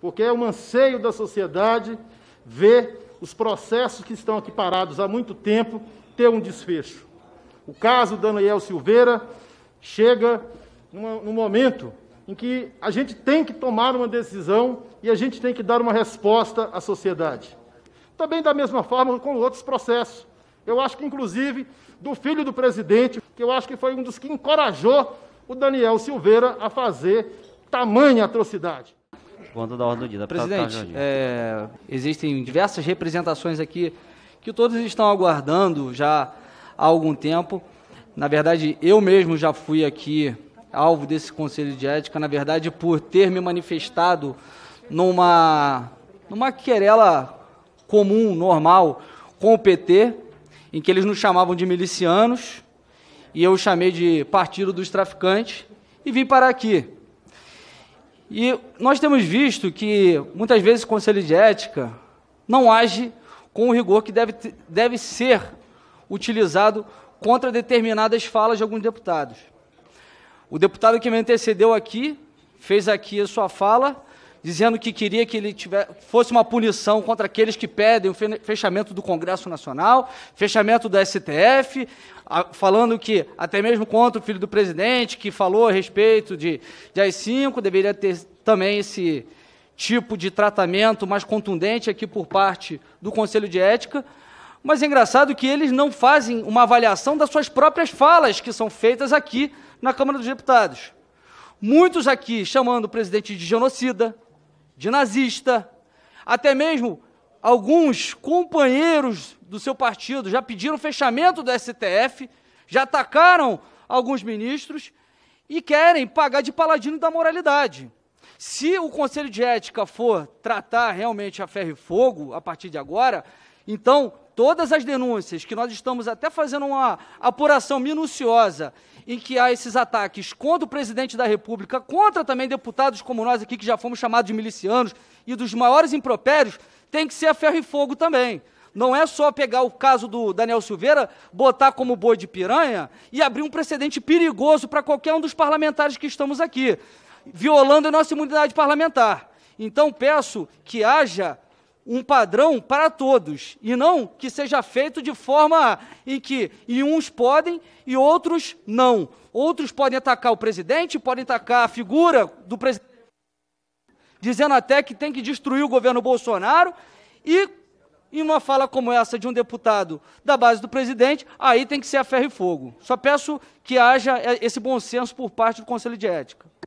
porque é um anseio da sociedade ver os processos que estão aqui parados há muito tempo ter um desfecho. O caso Daniel Silveira chega num momento em que a gente tem que tomar uma decisão e a gente tem que dar uma resposta à sociedade. Também da mesma forma com outros processos. Eu acho que, inclusive, do filho do presidente, que eu acho que foi um dos que encorajou o Daniel Silveira a fazer tamanha atrocidade conta da ordem do dia. Da Presidente, é, existem diversas representações aqui que todos estão aguardando já há algum tempo. Na verdade, eu mesmo já fui aqui alvo desse conselho de ética, na verdade, por ter me manifestado numa, numa querela comum, normal, com o PT, em que eles nos chamavam de milicianos, e eu chamei de Partido dos Traficantes, e vim para aqui. E nós temos visto que muitas vezes o conselho de ética não age com o rigor que deve, deve ser utilizado contra determinadas falas de alguns deputados. O deputado que me antecedeu aqui fez aqui a sua fala dizendo que queria que ele tivesse, fosse uma punição contra aqueles que pedem o fechamento do Congresso Nacional, fechamento do STF, falando que, até mesmo contra o filho do presidente, que falou a respeito de, de AI-5, deveria ter também esse tipo de tratamento mais contundente aqui por parte do Conselho de Ética, mas é engraçado que eles não fazem uma avaliação das suas próprias falas que são feitas aqui na Câmara dos Deputados. Muitos aqui chamando o presidente de genocida, de nazista, até mesmo alguns companheiros do seu partido já pediram fechamento do STF, já atacaram alguns ministros e querem pagar de paladino da moralidade. Se o Conselho de Ética for tratar realmente a ferro e fogo a partir de agora, então, todas as denúncias que nós estamos até fazendo uma apuração minuciosa em que há esses ataques contra o presidente da República, contra também deputados como nós aqui, que já fomos chamados de milicianos, e dos maiores impropérios, tem que ser a ferro e fogo também. Não é só pegar o caso do Daniel Silveira, botar como boi de piranha e abrir um precedente perigoso para qualquer um dos parlamentares que estamos aqui, violando a nossa imunidade parlamentar. Então, peço que haja um padrão para todos, e não que seja feito de forma em que e uns podem e outros não. Outros podem atacar o presidente, podem atacar a figura do presidente, dizendo até que tem que destruir o governo Bolsonaro, e em uma fala como essa de um deputado da base do presidente, aí tem que ser a ferro e fogo. Só peço que haja eh, esse bom senso por parte do Conselho de Ética.